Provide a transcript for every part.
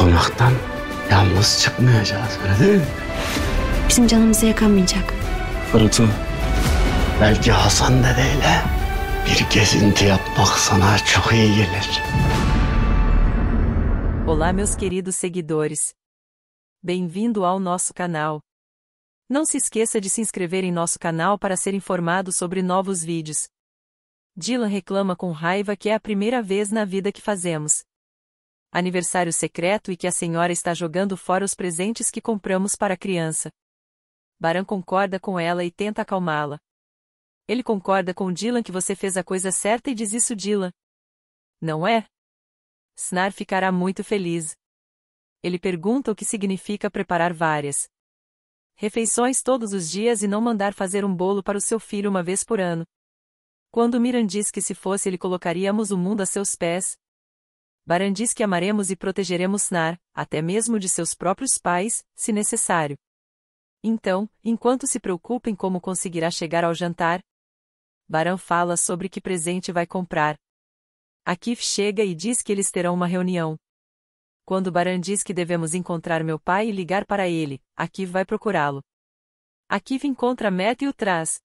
Konaktan yalnız çıkmayacağız öyle değil mi? Bizim canımızı yakamayacak. Belki Hasan dedeyle bir gezinti yapmak sana çok iyi gelir. Olá meus queridos seguidores. Bem-vindo ao nosso canal. Não se esqueça de se inscrever em nosso canal para ser informado sobre novos vídeos. Dylan reclama com raiva que é a primeira vez na vida que fazemos aniversário secreto e que a senhora está jogando fora os presentes que compramos para a criança. Baran concorda com ela e tenta acalmá-la. Ele concorda com Dylan que você fez a coisa certa e diz isso Dylan. Não é? Snar ficará muito feliz. Ele pergunta o que significa preparar várias refeições todos os dias e não mandar fazer um bolo para o seu filho uma vez por ano. Quando Miran diz que se fosse ele colocaríamos o mundo a seus pés, Baran diz que amaremos e protegeremos Snar, até mesmo de seus próprios pais, se necessário. Então, enquanto se preocupem como conseguirá chegar ao jantar, Baran fala sobre que presente vai comprar. Akif chega e diz que eles terão uma reunião. Quando Baran diz que devemos encontrar meu pai e ligar para ele, Akif vai procurá-lo. Akif encontra Matt e o traz.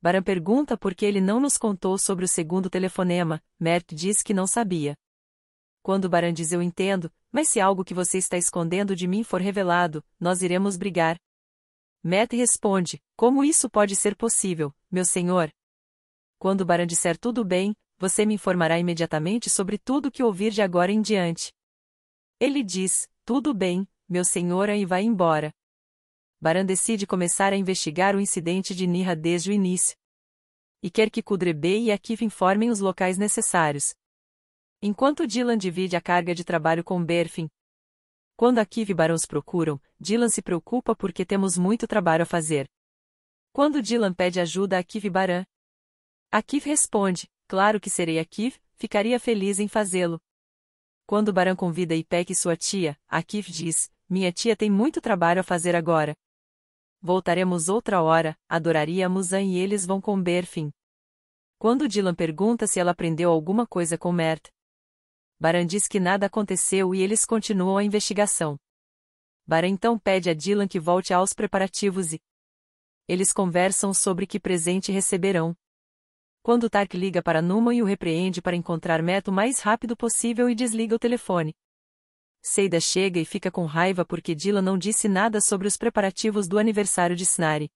Baran pergunta por que ele não nos contou sobre o segundo telefonema, Mert diz que não sabia quando Baran diz eu entendo, mas se algo que você está escondendo de mim for revelado, nós iremos brigar. Matt responde, como isso pode ser possível, meu senhor? Quando Baran disser tudo bem, você me informará imediatamente sobre tudo que ouvir de agora em diante. Ele diz, tudo bem, meu senhor e vai embora. Baran decide começar a investigar o incidente de Nirra desde o início. E quer que Kudrebey e Akiv informem os locais necessários, Enquanto Dylan divide a carga de trabalho com Berfin, quando a Kiv e Barão os procuram, Dylan se preocupa porque temos muito trabalho a fazer. Quando Dylan pede ajuda a Kiv Baran, a Kiv responde, claro que serei a Kiv, ficaria feliz em fazê-lo. Quando Baran convida Ipek e sua tia, a Kiv diz, minha tia tem muito trabalho a fazer agora. Voltaremos outra hora, adoraria a e eles vão com Berfin. Quando Dylan pergunta se ela aprendeu alguma coisa com Mert, Baran diz que nada aconteceu e eles continuam a investigação. Baran então pede a Dylan que volte aos preparativos e eles conversam sobre que presente receberão. Quando Tark liga para Numa e o repreende para encontrar Meto o mais rápido possível e desliga o telefone. Seida chega e fica com raiva porque Dylan não disse nada sobre os preparativos do aniversário de Snari.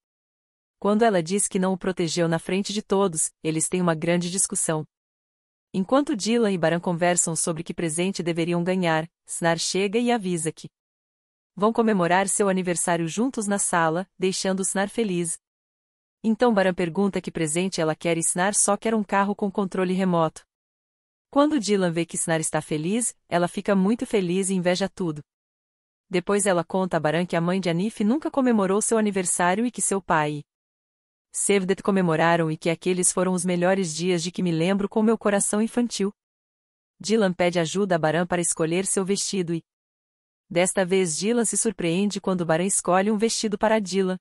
Quando ela diz que não o protegeu na frente de todos, eles têm uma grande discussão. Enquanto Dylan e Baran conversam sobre que presente deveriam ganhar, Snar chega e avisa que vão comemorar seu aniversário juntos na sala, deixando Snar feliz. Então Baran pergunta que presente ela quer e Snar só quer um carro com controle remoto. Quando Dylan vê que Snar está feliz, ela fica muito feliz e inveja tudo. Depois ela conta a Baran que a mãe de Anif nunca comemorou seu aniversário e que seu pai Sevdet comemoraram e que aqueles foram os melhores dias de que me lembro com meu coração infantil. Dylan pede ajuda a Baran para escolher seu vestido e. Desta vez Dylan se surpreende quando Baran escolhe um vestido para Dylan.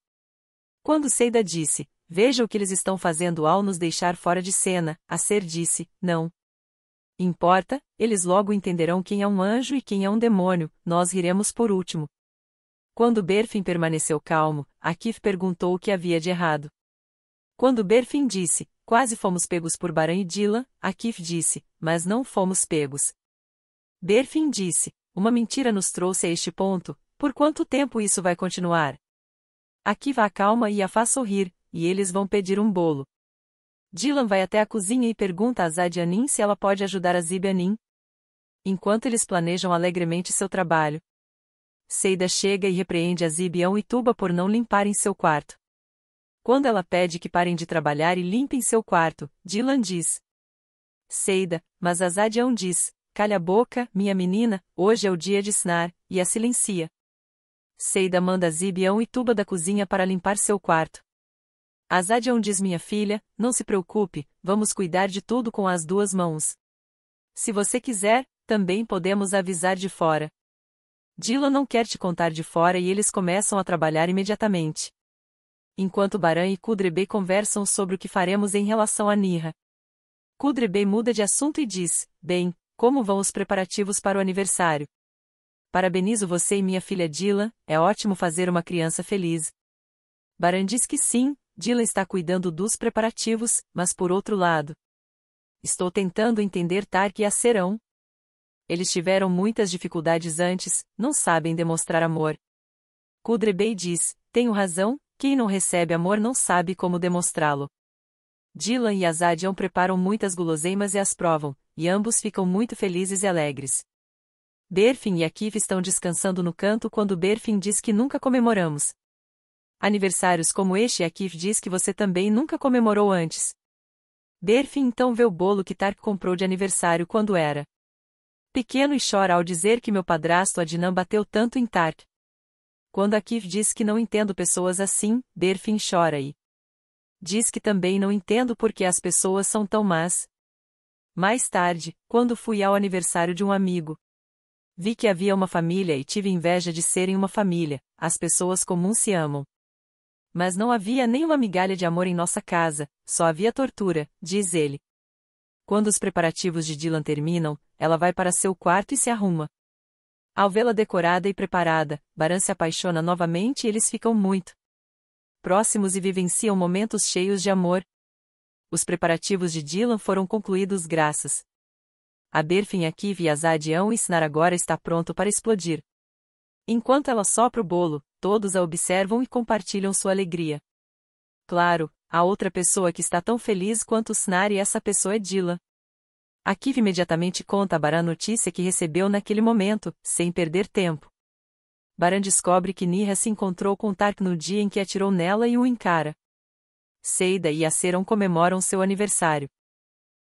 Quando Seida disse, veja o que eles estão fazendo ao nos deixar fora de cena, a Ser disse, não. Importa, eles logo entenderão quem é um anjo e quem é um demônio, nós riremos por último. Quando Berfin permaneceu calmo, Akif perguntou o que havia de errado. Quando Berfin disse, quase fomos pegos por Baran e Dylan, Akif disse, mas não fomos pegos. Berfin disse, uma mentira nos trouxe a este ponto, por quanto tempo isso vai continuar? Akif acalma e a faz sorrir, e eles vão pedir um bolo. Dylan vai até a cozinha e pergunta a Zad Anin se ela pode ajudar a Zib Anin. Enquanto eles planejam alegremente seu trabalho, Seida chega e repreende a Zibião e Tuba por não limparem seu quarto quando ela pede que parem de trabalhar e limpem seu quarto, Dylan diz. Seida, mas Azadion diz, calha a boca, minha menina, hoje é o dia de snar, e a silencia. Seida manda Zibião e Tuba da cozinha para limpar seu quarto. Azadion diz minha filha, não se preocupe, vamos cuidar de tudo com as duas mãos. Se você quiser, também podemos avisar de fora. Dylan não quer te contar de fora e eles começam a trabalhar imediatamente enquanto Baran e Kudrebe conversam sobre o que faremos em relação a Nirra. Kudrebe muda de assunto e diz: Bem, como vão os preparativos para o aniversário? Parabenizo você e minha filha Dila, é ótimo fazer uma criança feliz. Baran diz que sim, Dila está cuidando dos preparativos, mas por outro lado. Estou tentando entender Tark e Serão. Eles tiveram muitas dificuldades antes, não sabem demonstrar amor. Kudrebey diz, tenho razão, quem não recebe amor não sabe como demonstrá-lo. Dylan e Azadian preparam muitas guloseimas e as provam, e ambos ficam muito felizes e alegres. Berfin e Akif estão descansando no canto quando Berfin diz que nunca comemoramos. Aniversários como este Akif diz que você também nunca comemorou antes. Berfin então vê o bolo que Tark comprou de aniversário quando era pequeno e chora ao dizer que meu padrasto Adnan bateu tanto em Tark. Quando Akiv diz que não entendo pessoas assim, Berfin chora e diz que também não entendo por que as pessoas são tão más. Mais tarde, quando fui ao aniversário de um amigo, vi que havia uma família e tive inveja de serem uma família, as pessoas comuns se amam. Mas não havia nenhuma migalha de amor em nossa casa, só havia tortura, diz ele. Quando os preparativos de Dylan terminam, ela vai para seu quarto e se arruma. Ao vê-la decorada e preparada, Baran se apaixona novamente e eles ficam muito próximos e vivenciam momentos cheios de amor. Os preparativos de Dylan foram concluídos graças a Berfin Akiv e Azad agora está pronto para explodir. Enquanto ela sopra o bolo, todos a observam e compartilham sua alegria. Claro, a outra pessoa que está tão feliz quanto Snar e essa pessoa é Dylan. Kiv imediatamente conta a Baran a notícia que recebeu naquele momento, sem perder tempo. Baran descobre que Nira se encontrou com Tark no dia em que atirou nela e o encara. Seida e Aceron comemoram seu aniversário.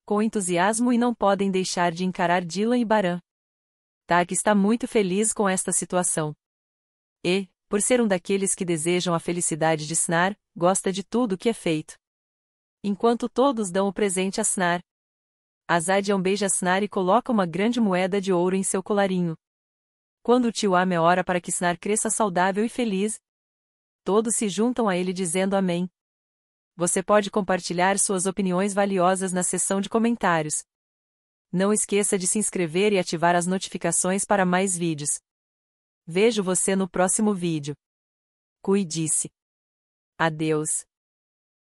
Com entusiasmo e não podem deixar de encarar Dylan e Baran. Tark está muito feliz com esta situação. E, por ser um daqueles que desejam a felicidade de Snar, gosta de tudo o que é feito. Enquanto todos dão o presente a Snar, Azadian beija Snar e coloca uma grande moeda de ouro em seu colarinho. Quando o tio Ame é hora para que Snar cresça saudável e feliz, todos se juntam a ele dizendo amém. Você pode compartilhar suas opiniões valiosas na seção de comentários. Não esqueça de se inscrever e ativar as notificações para mais vídeos. Vejo você no próximo vídeo. Cuide-se. Adeus.